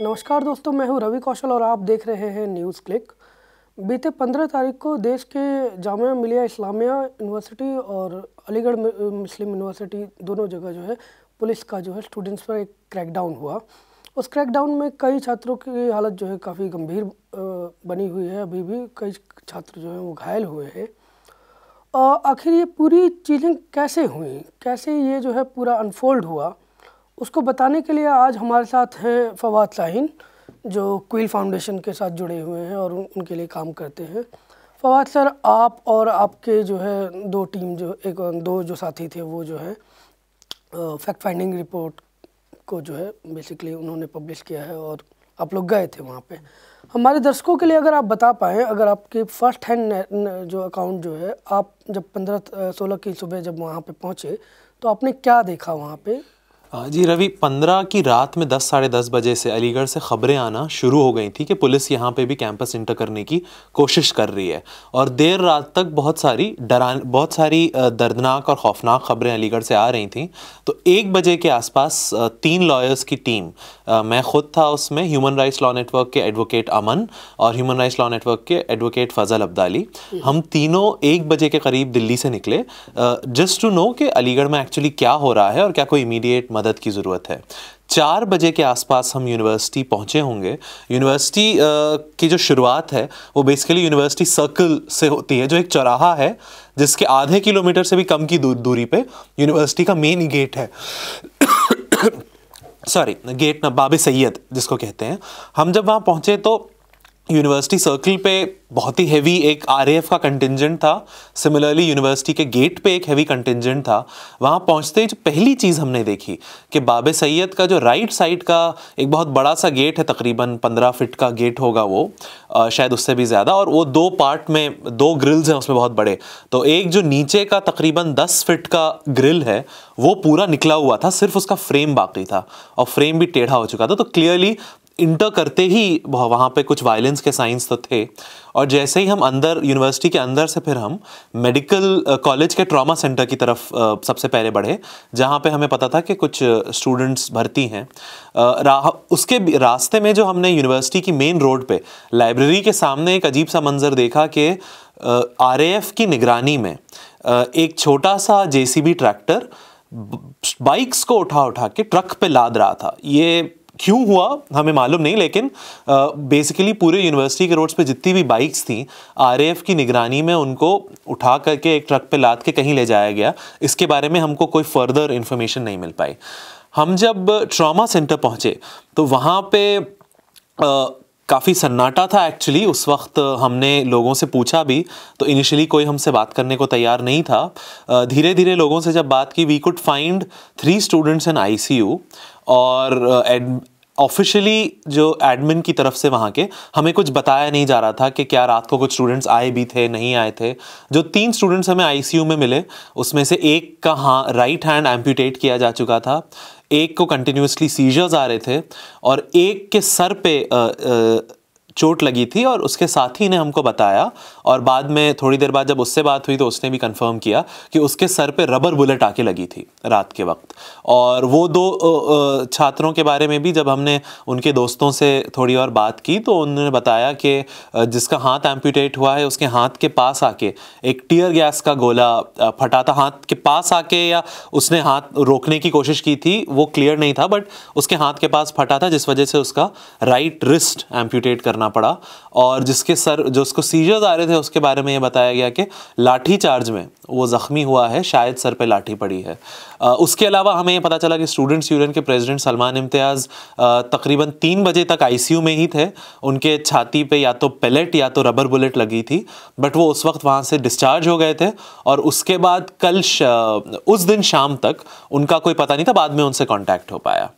नमस्कार दोस्तों मैं हूं रवि कौशल और आप देख रहे हैं न्यूज़ क्लिक बीते 15 तारीख को देश के जामिया मिलिया इस्लामिया यूनिवर्सिटी और अलीगढ़ मुस्लिम यूनिवर्सिटी दोनों जगह जो है पुलिस का जो है स्टूडेंट्स पर एक क्रैकडाउन हुआ उस क्रैकडाउन में कई छात्रों की हालत जो है काफ़ी गंभीर बनी हुई है अभी भी कई छात्र जो हैं वो घायल हुए हैं आखिर ये पूरी चीज़ें कैसे हुई कैसे ये जो है पूरा अनफोल्ड हुआ उसको बताने के लिए आज हमारे साथ हैं फवाद साहिन जो क्वील फाउंडेशन के साथ जुड़े हुए हैं और उनके लिए काम करते हैं फवाद सर आप और आपके जो है दो टीम जो एक दो जो साथी थे वो जो है फैक्ट फाइंडिंग रिपोर्ट को जो है बेसिकली उन्होंने पब्लिश किया है और आप लोग गए थे वहाँ पे हमारे दर्शकों के लिए अगर आप बता पाएँ अगर आपके फर्स्ट हैंड जो अकाउंट जो है आप जब पंद्रह सोलह की सुबह जब वहाँ पे पहुँचे तो आपने क्या देखा वहाँ पे जी रवि पंद्रह की रात में दस साढ़े दस बजे से अलीगढ़ से खबरें आना शुरू हो गई थी कि पुलिस यहाँ पे भी कैंपस इंटर करने की कोशिश कर रही है और देर रात तक बहुत सारी डरा बहुत सारी दर्दनाक और खौफनाक खबरें अलीगढ़ से आ रही थी तो एक बजे के आसपास तीन लॉयर्स की टीम मैं खुद था उसमें ह्यूमन राइट्स लॉ नेटवर्क के एडवोकेट अमन और ह्यूमन राइट्स लॉ नेटवर्क के एडवोकेट फजल अब्दाली हम तीनों एक बजे के करीब दिल्ली से निकले जस्ट टू नो कि अलीगढ़ में एक्चुअली क्या हो रहा है और क्या कोई इमीडिएट मदद की ज़रूरत है चार बजे के आसपास हम यूनिवर्सिटी पहुंचे होंगे यूनिवर्सिटी की जो शुरुआत है वो बेसिकली यूनिवर्सिटी सर्कल से होती है जो एक चौराहा है जिसके आधे किलोमीटर से भी कम की दूर दूरी पे यूनिवर्सिटी का मेन गेट है सॉरी गेट ना बाब सैयद जिसको कहते हैं हम जब वहाँ पहुँचे तो यूनिवर्सिटी सर्कल पे बहुत ही हैवी एक आरएएफ का कंटिजेंट था सिमिलरली यूनिवर्सिटी के गेट पे एक हेवी कंटिजेंट था वहाँ पहुँचते ही जो पहली चीज़ हमने देखी कि बाबे सैयद का जो राइट साइड का एक बहुत बड़ा सा गेट है तकरीबन पंद्रह फिट का गेट होगा वो आ, शायद उससे भी ज़्यादा और वो दो पार्ट में दो ग्रिल्स हैं उसमें बहुत बड़े तो एक जो नीचे का तकरीबन दस फिट का ग्रिल है वो पूरा निकला हुआ था सिर्फ उसका फ्रेम बाकी था और फ्रेम भी टेढ़ा हो चुका था तो क्लियरली इंटर करते ही वहाँ पे कुछ वायलेंस के साइंस तो थे और जैसे ही हम अंदर यूनिवर्सिटी के अंदर से फिर हम मेडिकल कॉलेज के ट्रॉमा सेंटर की तरफ सबसे पहले बढ़े जहाँ पे हमें पता था कि कुछ स्टूडेंट्स भर्ती हैं उसके रास्ते में जो हमने यूनिवर्सिटी की मेन रोड पे लाइब्रेरी के सामने एक अजीब सा मंजर देखा कि आर की निगरानी में एक छोटा सा जे ट्रैक्टर बाइक्स को उठा उठा के ट्रक पे लाद रहा था ये क्यों हुआ हमें मालूम नहीं लेकिन बेसिकली पूरे यूनिवर्सिटी के रोड्स पे जितनी भी बाइक्स थी आर की निगरानी में उनको उठा करके एक ट्रक पे लाद के कहीं ले जाया गया इसके बारे में हमको कोई फर्दर इन्फॉर्मेशन नहीं मिल पाई हम जब ट्रॉमा सेंटर पहुँचे तो वहाँ पे आ, काफ़ी सन्नाटा था एक्चुअली उस वक्त हमने लोगों से पूछा भी तो इनिशियली कोई हमसे बात करने को तैयार नहीं था धीरे धीरे लोगों से जब बात की we could find three students in ICU और ऑफिशियली जो एडमिन की तरफ से वहाँ के हमें कुछ बताया नहीं जा रहा था कि क्या रात को कुछ स्टूडेंट्स आए भी थे नहीं आए थे जो तीन स्टूडेंट्स हमें आईसीयू में मिले उसमें से एक का हाँ राइट हैंड एम्पूटेट किया जा चुका था एक को कंटिन्यूसली सीजर्स आ रहे थे और एक के सर पे आ, आ, चोट लगी थी और उसके साथ ही ने हमको बताया और बाद में थोड़ी देर बाद जब उससे बात हुई तो उसने भी कंफर्म किया कि उसके सर पे रबर बुलेट आके लगी थी रात के वक्त और वो दो छात्रों के बारे में भी जब हमने उनके दोस्तों से थोड़ी और बात की तो उन्होंने बताया कि जिसका हाथ एम्पूटेट हुआ है उसके हाथ के पास आके एक टीयर गैस का गोला फटा था हाथ के पास आके या उसने हाथ रोकने की कोशिश की थी वो क्लियर नहीं था बट उसके हाथ के पास फटा था जिस वजह से उसका राइट रिस्ट एम्प्यूटेट करना करना पड़ा और जिसके सर जो उसको सीजर्स आ रहे थे उसके बारे में ये बताया गया कि लाठी चार्ज में वो ज़ख्मी हुआ है शायद सर पे लाठी पड़ी है आ, उसके अलावा हमें ये पता चला कि स्टूडेंट्स यूनियन के प्रेसिडेंट सलमान इम्तियाज़ तकरीबन तीन बजे तक आईसीयू में ही थे उनके छाती पे या तो पेलेट या तो रबर बुलेट लगी थी बट वो उस वक्त वहाँ से डिस्चार्ज हो गए थे और उसके बाद कल उस दिन शाम तक उनका कोई पता नहीं था बाद में उनसे कॉन्टैक्ट हो पाया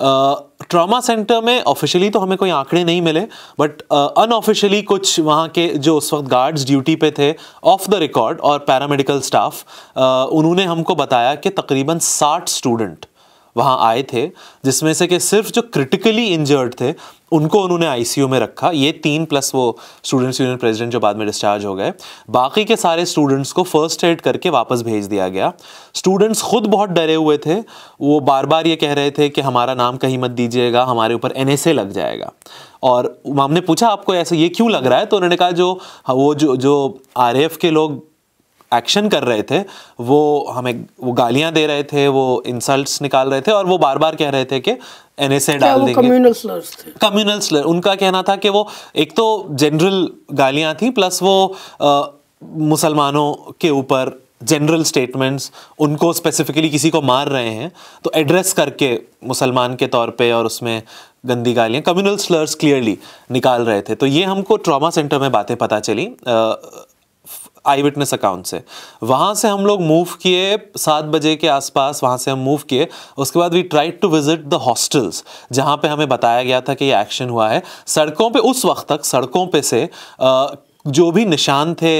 ट्रामा सेंटर में ऑफिशियली तो हमें कोई आंकड़े नहीं मिले बट अनऑफिशियली कुछ वहाँ के जो उस वक्त गार्ड्स ड्यूटी पे थे ऑफ द रिकॉर्ड और पैरामेडिकल स्टाफ उन्होंने हमको बताया कि तकरीबन 60 स्टूडेंट वहाँ आए थे जिसमें से कि सिर्फ जो क्रिटिकली इंजर्ड थे उनको उन्होंने आईसीयू में रखा ये तीन प्लस वो स्टूडेंट्स यूनियन प्रेसिडेंट जो बाद में डिस्चार्ज हो गए बाकी के सारे स्टूडेंट्स को फर्स्ट एड करके वापस भेज दिया गया स्टूडेंट्स खुद बहुत डरे हुए थे वो बार बार ये कह रहे थे कि हमारा नाम कहीं मत दीजिएगा हमारे ऊपर एन लग जाएगा और हमने पूछा आपको ऐसा ये क्यों लग रहा है तो उन्होंने कहा जो वो जो जो आर के लोग एक्शन कर रहे थे वो हमें वो गालियां दे रहे थे वो इंसल्ट्स निकाल रहे थे और वो बार बार कह रहे थे कि एनएसए डाल देंगे कम्युनल स्लर्स थे कम्युनल स्लर उनका कहना था कि वो एक तो जनरल गालियां थी प्लस वो मुसलमानों के ऊपर जनरल स्टेटमेंट्स उनको स्पेसिफिकली किसी को मार रहे हैं तो एड्रेस करके मुसलमान के तौर पे और उसमें गंदी गालियाँ कम्युनल स्लर्स क्लियरली निकाल रहे थे तो ये हमको ट्रॉमा सेंटर में बातें पता चली आई विटनेस अकाउंट से वहाँ से हम लोग मूव किए सात बजे के आसपास वहाँ से हम मूव किए उसके बाद we try to visit the hostels जहाँ पे हमें बताया गया था कि ये एक्शन हुआ है सड़कों पे उस वक्त तक सड़कों पे से जो भी निशान थे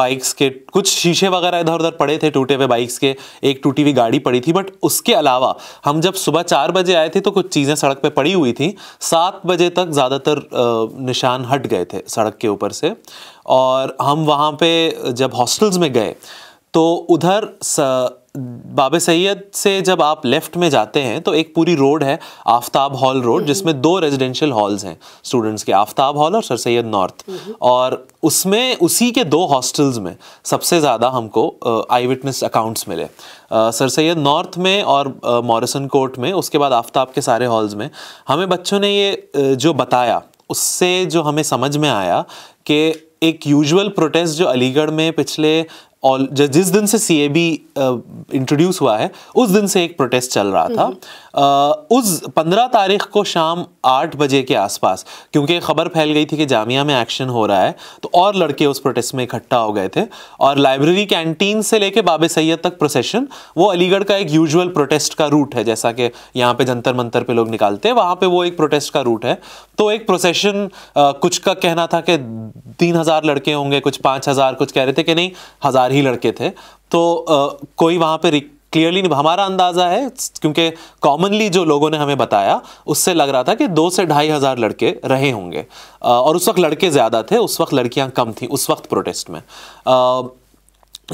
बाइक्स के कुछ शीशे वगैरह इधर उधर पड़े थे टूटे हुए बाइक्स के एक टूटी हुई गाड़ी पड़ी थी बट उसके अलावा हम जब सुबह चार बजे आए थे तो कुछ चीज़ें सड़क पे पड़ी हुई थी सात बजे तक ज़्यादातर निशान हट गए थे सड़क के ऊपर से और हम वहाँ पे जब हॉस्टल्स में गए तो उधर बाबे सैयद से जब आप लेफ़्ट में जाते हैं तो एक पूरी रोड है आफ्ताब हॉल रोड हम्म। जिसमें दो रेजिडेंशियल हॉल्स हैं स्टूडेंट्स के आफ्ताब हॉल और सर सैयद नॉर्थ हम्म। और उसमें उसी के दो हॉस्टल्स में सबसे ज़्यादा हमको आई विटनेस अकाउंट्स मिले आ, सर सैयद नॉर्थ में और मॉरिसन कोर्ट में उसके बाद आफ्ताब के सारे हॉल्स में हमें बच्चों ने ये जो बताया उससे जो हमें समझ में आया कि एक यूजुअल प्रोटेस्ट जो अलीगढ़ में पिछले और जिस दिन से सी ए बी इंट्रोड्यूस हुआ है उस दिन से एक प्रोटेस्ट चल रहा था आ, हम्म। उस पंद्रह तारीख को शाम आठ बजे के आसपास क्योंकि खबर फैल गई थी कि जामिया में एक्शन हो रहा है तो और लड़के उस प्रोटेस्ट में इकट्ठा हो गए थे और लाइब्रेरी कैंटीन से लेके बाबे सैयद तक प्रोसेशन वो अलीगढ़ का एक यूजुअल प्रोटेस्ट का रूट है जैसा कि यहाँ पे जंतर मंतर पे लोग निकालते हैं वहाँ पे वो एक प्रोटेस्ट का रूट है तो एक प्रोसेशन कुछ का कहना था कि तीन हजार लड़के होंगे कुछ पाँच हजार कुछ कह रहे थे कि नहीं हजार ही लड़के थे तो आ, कोई वहाँ पे क्लियरली हमारा अंदाज़ा है क्योंकि कॉमनली जो लोगों ने हमें बताया उससे लग रहा था कि दो से ढाई हज़ार लड़के रहे होंगे और उस वक्त लड़के ज़्यादा थे उस वक्त लड़कियाँ कम थी उस वक्त प्रोटेस्ट में आ,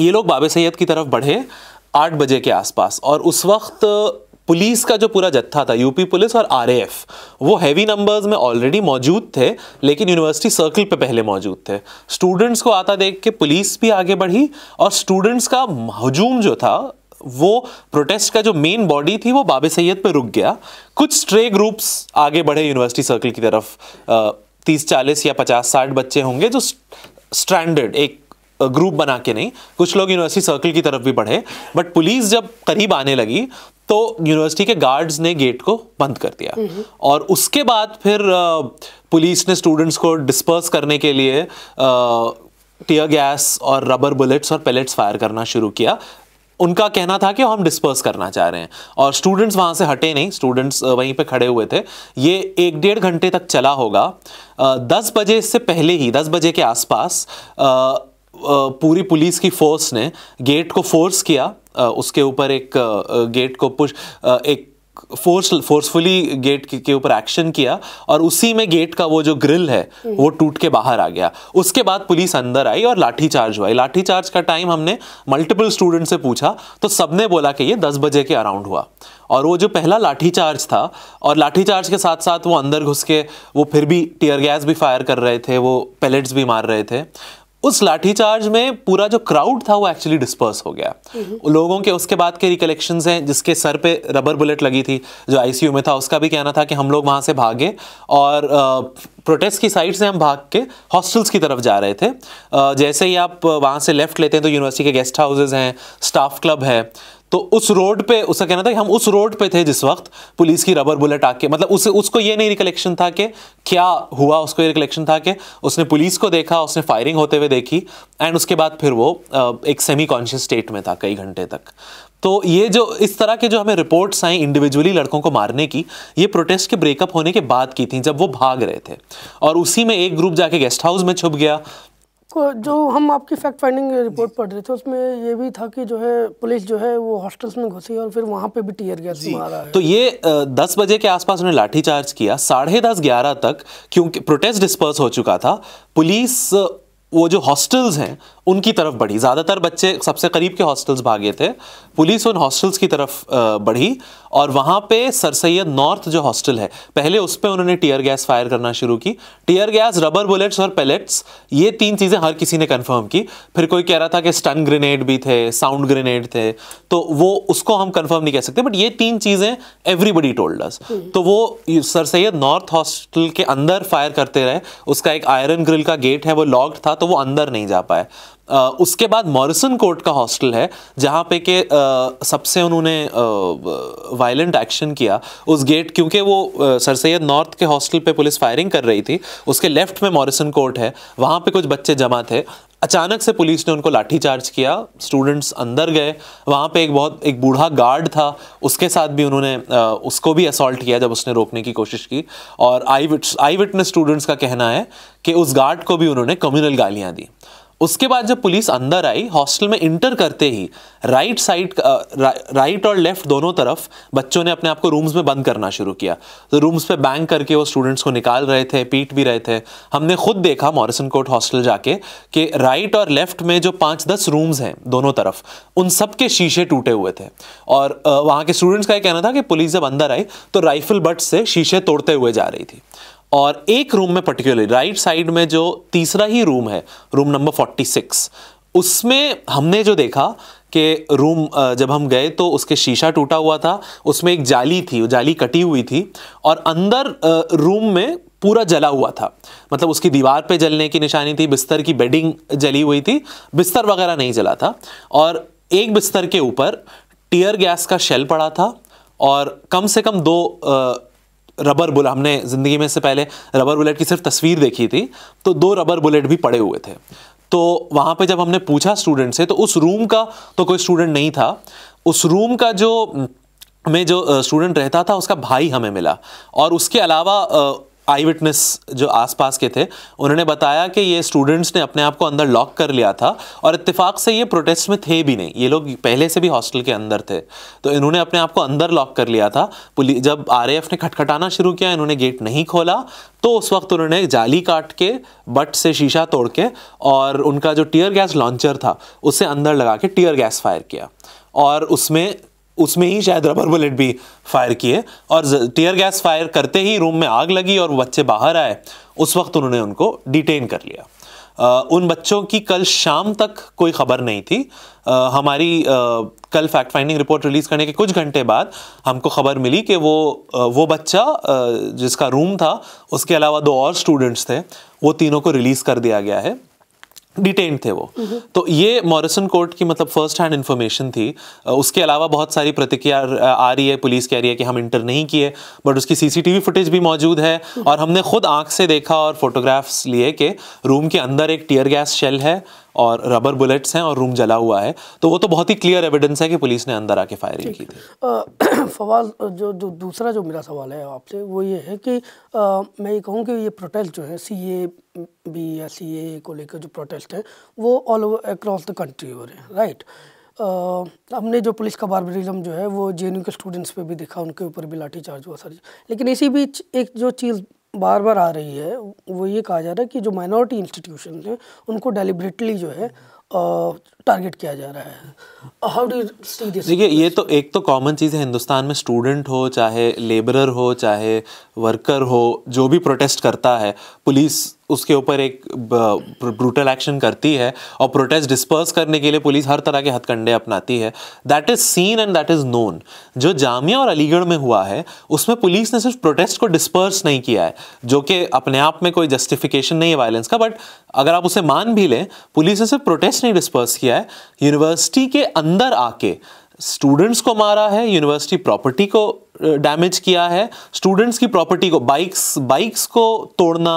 ये लोग बाबे सैद की तरफ बढ़े आठ बजे के आसपास और उस वक्त पुलिस का जो पूरा जत्था था यूपी पुलिस और आर वो हैवी नंबर्स में ऑलरेडी मौजूद थे लेकिन यूनिवर्सिटी सर्कल पे पहले मौजूद थे स्टूडेंट्स को आता देख के पुलिस भी आगे बढ़ी और स्टूडेंट्स का हजूम जो था वो प्रोटेस्ट का जो मेन बॉडी थी वो बाबे सैयद पे रुक गया कुछ स्ट्रे ग्रुप्स आगे बढ़े यूनिवर्सिटी सर्कल की तरफ तीस चालीस या पचास साठ बच्चे होंगे जो स्टैंडर्ड एक ग्रुप बना के नहीं कुछ लोग यूनिवर्सिटी सर्कल की तरफ भी बढ़े बट पुलिस जब करीब आने लगी तो यूनिवर्सिटी के गार्ड्स ने गेट को बंद कर दिया और उसके बाद फिर पुलिस ने स्टूडेंट्स को डिस्पर्स करने के लिए टीयर गैस और रबर बुलेट्स और पेलेट्स फायर करना शुरू किया उनका कहना था कि हम डिस्पर्स करना चाह रहे हैं और स्टूडेंट्स वहाँ से हटे नहीं स्टूडेंट्स वहीं पे खड़े हुए थे ये एक डेढ़ घंटे तक चला होगा दस बजे से पहले ही दस बजे के आसपास पूरी पुलिस की फोर्स ने गेट को फोर्स किया उसके ऊपर एक गेट को पुश एक फोर्स फोर्सफुली गेट के ऊपर एक्शन किया और उसी में गेट का वो जो ग्रिल है वो टूट के बाहर आ गया उसके बाद पुलिस अंदर आई और लाठी चार्ज हुआ लाठी चार्ज का टाइम हमने मल्टीपल स्टूडेंट से पूछा तो सबने बोला कि ये दस बजे के अराउंड हुआ और वो जो पहला लाठी चार्ज था और लाठी चार्ज के साथ साथ वो अंदर घुस के वो फिर भी टीयर गैस भी फायर कर रहे थे वो पैलेट्स भी मार रहे थे उस लाठीचार्ज में पूरा जो क्राउड था वो एक्चुअली डिस्पर्स हो गया हम्म। लोगों के उसके बाद के रिकलेक्शन हैं जिसके सर पे रबर बुलेट लगी थी जो आईसीयू में था उसका भी कहना था कि हम लोग वहाँ से भागे और प्रोटेस्ट की साइड से हम भाग के हॉस्टल्स की तरफ जा रहे थे जैसे ही आप वहाँ से लेफ्ट लेते हैं तो यूनिवर्सिटी के गेस्ट हाउसेज हैं स्टाफ क्लब है तो उस रोड पे उसका कहना था कि हम उस रोड पे थे जिस वक्त पुलिस की रबर बुलेट आके मतलब उसे उसको ये नहीं रिकलेक्शन था कि क्या हुआ उसको ये रिकलेक्शन था कि उसने पुलिस को देखा उसने फायरिंग होते हुए देखी एंड उसके बाद फिर वो एक सेमी कॉन्शियस स्टेट में था कई घंटे तक तो ये जो इस तरह के जो हमें रिपोर्ट्स आई इंडिविजुअली लड़कों को मारने की ये प्रोटेस्ट के ब्रेकअप होने के बाद की थी जब वो भाग रहे थे और उसी में एक ग्रुप जाके गेस्ट हाउस में छुप गया जो हम आपकी फैक्ट फाइंडिंग रिपोर्ट पढ़ रहे थे उसमें ये भी था कि जो है पुलिस जो है वो हॉस्टल्स में घुसी और फिर वहाँ पे भी टीयर गैस मारा है तो ये दस बजे के आसपास उन्हें लाठीचार्ज किया साढ़े दस ग्यारह तक क्योंकि प्रोटेस्ट डिस्पर्स हो चुका था पुलिस वो जो हॉस्टल्स हैं उनकी तरफ बढ़ी ज़्यादातर बच्चे सबसे करीब के हॉस्टल्स भागे थे पुलिस उन हॉस्टल्स की तरफ बढ़ी और वहाँ पे सर सैद नॉर्थ जो हॉस्टल है पहले उस पर उन्होंने टीयर गैस फायर करना शुरू की टीयर गैस रबर बुलेट्स और पैलेट्स ये तीन चीज़ें हर किसी ने कन्फर्म की फिर कोई कह रहा था कि स्टन ग्रेनेड भी थे साउंड ग्रेनेड थे तो वो उसको हम कन्फर्म नहीं कह सकते बट ये तीन चीज़ें एवरीबडी टोल्ड अस तो वो सर सैद नॉर्थ हॉस्टल के अंदर फायर करते रहे उसका एक आयरन ग्रिल का गेट है वो लॉक्ड था तो वो अंदर नहीं जा पाए उसके बाद मॉरिसन कोर्ट का हॉस्टल है जहाँ पे के सबसे उन्होंने वायलेंट एक्शन किया उस गेट क्योंकि वो सर सैद नॉर्थ के हॉस्टल पे पुलिस फायरिंग कर रही थी उसके लेफ्ट में मॉरिसन कोर्ट है वहाँ पे कुछ बच्चे जमा थे अचानक से पुलिस ने उनको लाठीचार्ज किया स्टूडेंट्स अंदर गए वहाँ पे एक बहुत एक बूढ़ा गार्ड था उसके साथ भी उन्होंने उसको भी असॉल्ट किया जब उसने रोकने की कोशिश की और आई विट आई विटनेस स्टूडेंट्स का कहना है कि उस गार्ड को भी उन्होंने कम्युनल गालियाँ दी उसके बाद जब पुलिस अंदर आई हॉस्टल में इंटर करते ही राइट साइड रा, राइट और लेफ्ट दोनों तरफ बच्चों ने अपने आप को रूम्स में बंद करना शुरू किया तो रूम्स पे बैंग करके वो स्टूडेंट्स को निकाल रहे थे पीट भी रहे थे हमने खुद देखा मॉरिसन कोर्ट हॉस्टल जाके कि राइट और लेफ्ट में जो पाँच दस रूम्स हैं दोनों तरफ उन सब के शीशे टूटे हुए थे और वहाँ के स्टूडेंट्स का ये कहना था कि पुलिस जब अंदर आई तो राइफल बट से शीशे तोड़ते हुए जा रही थी और एक रूम में पर्टिकुलरली राइट साइड में जो तीसरा ही रूम है रूम नंबर 46 उसमें हमने जो देखा कि रूम जब हम गए तो उसके शीशा टूटा हुआ था उसमें एक जाली थी जाली कटी हुई थी और अंदर रूम में पूरा जला हुआ था मतलब उसकी दीवार पे जलने की निशानी थी बिस्तर की बेडिंग जली हुई थी बिस्तर वगैरह नहीं जला था और एक बिस्तर के ऊपर टीयर गैस का शेल पड़ा था और कम से कम दो रबर बुलेट हमने ज़िंदगी में से पहले रबर बुलेट की सिर्फ तस्वीर देखी थी तो दो रबर बुलेट भी पड़े हुए थे तो वहाँ पे जब हमने पूछा स्टूडेंट से तो उस रूम का तो कोई स्टूडेंट नहीं था उस रूम का जो में जो स्टूडेंट रहता था उसका भाई हमें मिला और उसके अलावा आई विटनेस जो आसपास के थे उन्होंने बताया कि ये स्टूडेंट्स ने अपने आप को अंदर लॉक कर लिया था और इत्तेफाक से ये प्रोटेस्ट में थे भी नहीं ये लोग पहले से भी हॉस्टल के अंदर थे तो इन्होंने अपने आप को अंदर लॉक कर लिया था जब आर ने खटखटाना शुरू किया इन्होंने गेट नहीं खोला तो उस वक्त उन्होंने जाली काट के बट से शीशा तोड़ के और उनका जो टीयर गैस लॉन्चर था उसे अंदर लगा के टीयर गैस फायर किया और उसमें उसमें ही शायद रबर बुलेट भी फायर किए और टीयर गैस फायर करते ही रूम में आग लगी और बच्चे बाहर आए उस वक्त उन्होंने उनको डिटेन कर लिया आ, उन बच्चों की कल शाम तक कोई खबर नहीं थी आ, हमारी आ, कल फैक्ट फाइंडिंग रिपोर्ट रिलीज़ करने के कुछ घंटे बाद हमको खबर मिली कि वो वो बच्चा जिसका रूम था उसके अलावा दो और स्टूडेंट्स थे वो तीनों को रिलीज़ कर दिया गया है डिटेन थे वो तो ये मॉरिसन कोर्ट की मतलब फर्स्ट हैंड इन्फॉर्मेशन थी उसके अलावा बहुत सारी प्रतिक्रिया आ रही है पुलिस कह रही है कि हम इंटर नहीं किए बट उसकी सीसीटीवी फुटेज भी मौजूद है और हमने खुद आंख से देखा और फोटोग्राफ्स लिए कि रूम के अंदर एक टीयर गैस शेल है और रबर बुलेट्स हैं और रूम जला हुआ है तो वो तो बहुत ही क्लियर एविडेंस है कि पुलिस ने अंदर आके फायरिंग की थी सवाल जो जो दूसरा जो मेरा सवाल है आपसे वो ये है कि आ, मैं ये कहूँ कि ये प्रोटेस्ट जो है सी ए बी या सी ए को लेकर जो प्रोटेस्ट हैं वो all over across the country हो रहे हैं राइट हमने जो पुलिस का बारबरिज्म जो है वो जे के स्टूडेंट्स पे भी देखा उनके ऊपर भी लाठीचार्ज हुआ सर लेकिन इसी बीच एक जो चीज़ बार बार आ रही है वो ये कहा जा रहा है कि जो माइनॉरिटी इंस्टीट्यूशन हैं उनको डेलिब्रेटली जो है टारगेट किया जा रहा है हाउ डू सी दिस देखिए ये तो एक तो कॉमन चीज़ है हिंदुस्तान में स्टूडेंट हो चाहे लेबरर हो चाहे वर्कर हो जो भी प्रोटेस्ट करता है पुलिस उसके ऊपर एक ब्रूटल एक्शन करती है और प्रोटेस्ट डिस्पर्स करने के लिए पुलिस हर तरह के हथकंडे अपनाती है that is seen and that is known जो जामिया और अलीगढ़ में हुआ है उसमें पुलिस ने सिर्फ प्रोटेस्ट को डिस्पर्स नहीं किया है जो कि अपने आप में कोई जस्टिफिकेशन नहीं है वायलेंस का बट अगर आप उसे मान भी लें पुलिस ने सिर्फ प्रोटेस्ट नहीं डिस्पर्स किया है है यूनिवर्सिटी के अंदर आके स्टूडेंट्स को मारा है यूनिवर्सिटी प्रॉपर्टी को डैमेज किया है स्टूडेंट्स की प्रॉपर्टी को बाइक्स बाइक्स को तोड़ना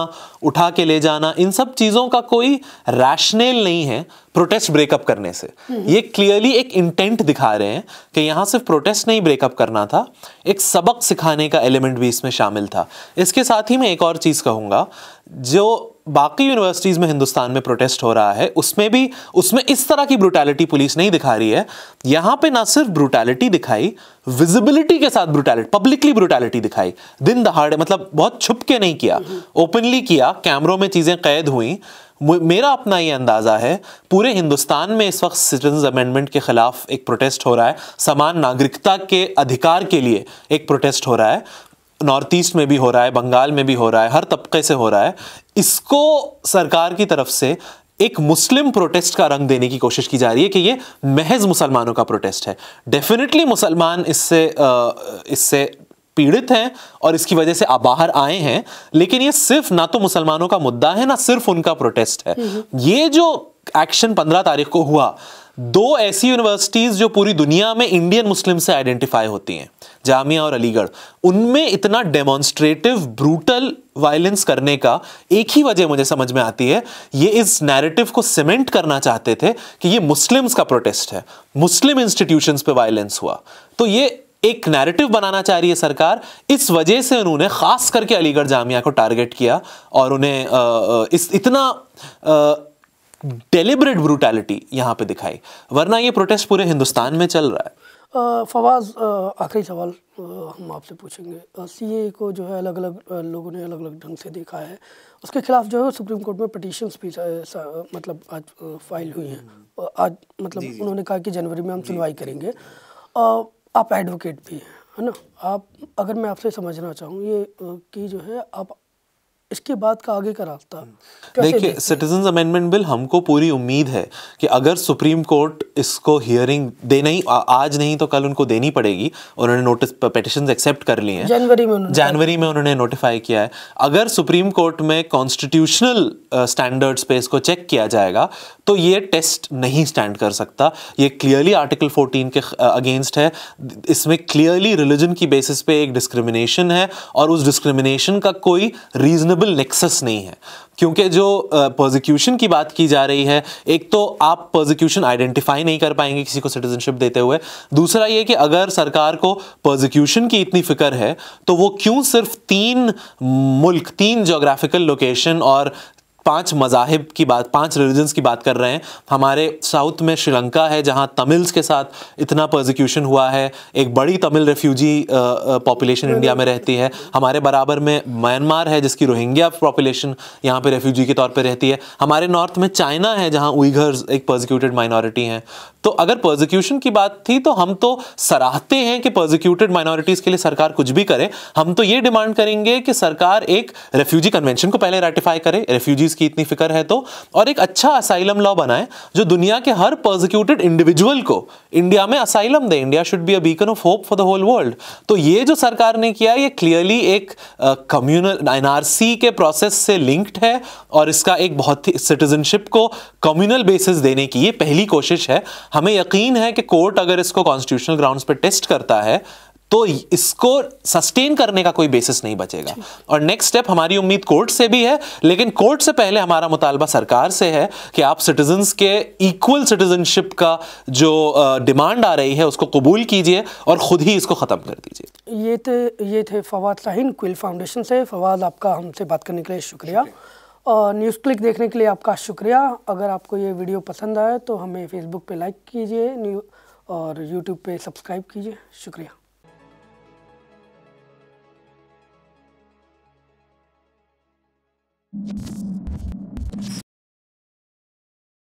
उठा के ले जाना इन सब चीज़ों का कोई रैशनल नहीं है प्रोटेस्ट ब्रेकअप करने से हम्म। ये क्लियरली एक इंटेंट दिखा रहे हैं कि यहाँ सिर्फ प्रोटेस्ट नहीं ब्रेकअप करना था एक सबक सिखाने का एलिमेंट भी इसमें शामिल था इसके साथ ही मैं एक और चीज़ कहूँगा जो बाकी यूनिवर्सिटीज़ में हिंदुस्तान में प्रोटेस्ट हो रहा है उसमें भी उसमें इस तरह की ब्रुटैलिटी पुलिस नहीं दिखा रही है यहाँ पे ना सिर्फ ब्रुटैलिटी दिखाई विजिबिलिटी के साथ ब्रुटैलिटी पब्लिकली ब्रुटैलिटी दिखाई दिन दहाड़े मतलब बहुत छुप के नहीं किया ओपनली किया कैमरों में चीज़ें कैद हुई मेरा अपना ये अंदाज़ा है पूरे हिंदुस्तान में इस वक्त सिटीजन अमेंडमेंट के ख़िलाफ़ एक प्रोटेस्ट हो रहा है समान नागरिकता के अधिकार के लिए एक प्रोटेस्ट हो रहा है नॉर्थ ईस्ट में भी हो रहा है बंगाल में भी हो रहा है हर तबके से हो रहा है इसको सरकार की तरफ से एक मुस्लिम प्रोटेस्ट का रंग देने की कोशिश की जा रही है कि ये महज मुसलमानों का प्रोटेस्ट है डेफिनेटली मुसलमान इससे इससे पीड़ित हैं और इसकी वजह से बाहर आए हैं लेकिन ये सिर्फ ना तो मुसलमानों का मुद्दा है ना सिर्फ उनका प्रोटेस्ट है हम्म। ये जो एक्शन पंद्रह तारीख को हुआ दो ऐसी यूनिवर्सिटीज़ जो पूरी दुनिया में इंडियन मुस्लिम से आइडेंटिफाई होती हैं जामिया और अलीगढ़ उनमें इतना डेमोन्स्ट्रेटिव ब्रूटल वायलेंस करने का एक ही वजह मुझे समझ में आती है ये इस नैरेटिव को सीमेंट करना चाहते थे कि ये मुस्लिम्स का प्रोटेस्ट है मुस्लिम इंस्टीट्यूशन पर वायलेंस हुआ तो ये एक नैरेटिव बनाना चाह रही है सरकार इस वजह से उन्होंने खास करके अलीगढ़ जामिया को टारगेट किया और उन्हें इस इतना डेलिबरेट ब्रूटैलिटी यहाँ पे दिखाई वरना ये प्रोटेस्ट पूरे हिंदुस्तान में चल रहा है फवाज आखिरी सवाल हम आपसे पूछेंगे सी को जो है अलग अलग लोगों ने अलग अलग ढंग से देखा है उसके खिलाफ जो है सुप्रीम कोर्ट में पटिशन भी मतलब आज फाइल हुई हैं आज मतलब उन्होंने कहा कि जनवरी में हम सुनवाई करेंगे आप एडवोकेट भी हैं है ना आप अगर मैं आपसे समझना चाहूँ ये कि जो है आप इसके बाद का आगे का रास्ता हम्म। देखिए सिटीजन अमेंडमेंट बिल हमको पूरी उम्मीद है कि अगर सुप्रीम कोर्ट इसको हियरिंग दे नहीं आज नहीं तो कल उनको देनी पड़ेगी उन्होंने नोटिस पिटिशन एक्सेप्ट कर लिए हैं जनवरी में जनवरी में उन्होंने नोटिफाई किया है अगर सुप्रीम कोर्ट में कॉन्स्टिट्यूशनल स्टैंडर्ड्स पे इसको चेक किया जाएगा तो ये टेस्ट नहीं स्टैंड कर सकता ये क्लियरली आर्टिकल 14 के अगेंस्ट है इसमें क्लियरली रिलीजन की बेसिस पे एक डिस्क्रिमिनेशन है और उस डिस्क्रिमिनेशन का कोई रीजनेबल प्रोबेबल नेक्सस नहीं है क्योंकि जो प्रोजिक्यूशन की बात की जा रही है एक तो आप प्रोजिक्यूशन आइडेंटिफाई नहीं कर पाएंगे किसी को सिटीजनशिप देते हुए दूसरा ये कि अगर सरकार को प्रोजिक्यूशन की इतनी फिक्र है तो वो क्यों सिर्फ तीन मुल्क तीन जोग्राफिकल लोकेशन और पांच मजाहब की बात पांच रिलीजन्स की बात कर रहे हैं हमारे साउथ में श्रीलंका है जहां तमिल्स के साथ इतना प्रोजिक्यूशन हुआ है एक बड़ी तमिल रेफ्यूजी पॉपुलेशन इंडिया में रहती है हमारे बराबर में म्यांमार है जिसकी रोहिंग्या पॉपुलेशन यहाँ पर रेफ्यूजी के तौर पर रहती है हमारे नॉर्थ में चाइना है जहाँ उइघर्स एक प्रोजिक्यूटेड माइनॉरिटी हैं तो अगर प्रोजिक्यूशन की बात थी तो हम तो सराहते हैं कि प्रोजिक्यूटेड माइनॉरिटीज के लिए सरकार कुछ भी करे हम तो ये डिमांड करेंगे कि सरकार एक रेफ्यूजी कन्वेंशन को पहले रेटिफाई करे रेफ्यूजीज की इतनी फिक्र है तो और एक अच्छा असाइलम लॉ बनाए जो दुनिया के हर प्रोजिक्यूटेड इंडिविजुअल को इंडिया में असाइलम दे India should be a beacon of hope for the whole world तो ये जो सरकार ने किया ये क्लियरली एक कम्युनल एनआरसी के प्रोसेस से लिंक्ड है और इसका एक बहुत ही सिटीजनशिप को कम्युनल बेसिस देने की ये पहली कोशिश है हमें यकीन है कि कोर्ट अगर इसको कॉन्स्टिट्यूशनल ग्राउंड्स पर टेस्ट करता है तो इसको सस्टेन करने का कोई बेसिस नहीं बचेगा और नेक्स्ट स्टेप हमारी उम्मीद कोर्ट से भी है लेकिन कोर्ट से पहले हमारा मुतालबा सरकार से है कि आप सिटीजन्स के इक्वल सिटीजनशिप का जो डिमांड आ रही है उसको कबूल कीजिए और ख़ुद ही इसको ख़त्म कर दीजिए ये थे तो, ये थे फवाद साहिन क्विल फाउंडेशन से फवाद आपका हमसे बात करने के लिए शुक्रिया और न्यूज़ क्लिक देखने के लिए आपका शुक्रिया अगर आपको ये वीडियो पसंद आए तो हमें फेसबुक पे लाइक कीजिए न्यू और यूट्यूब पे सब्सक्राइब कीजिए शुक्रिया you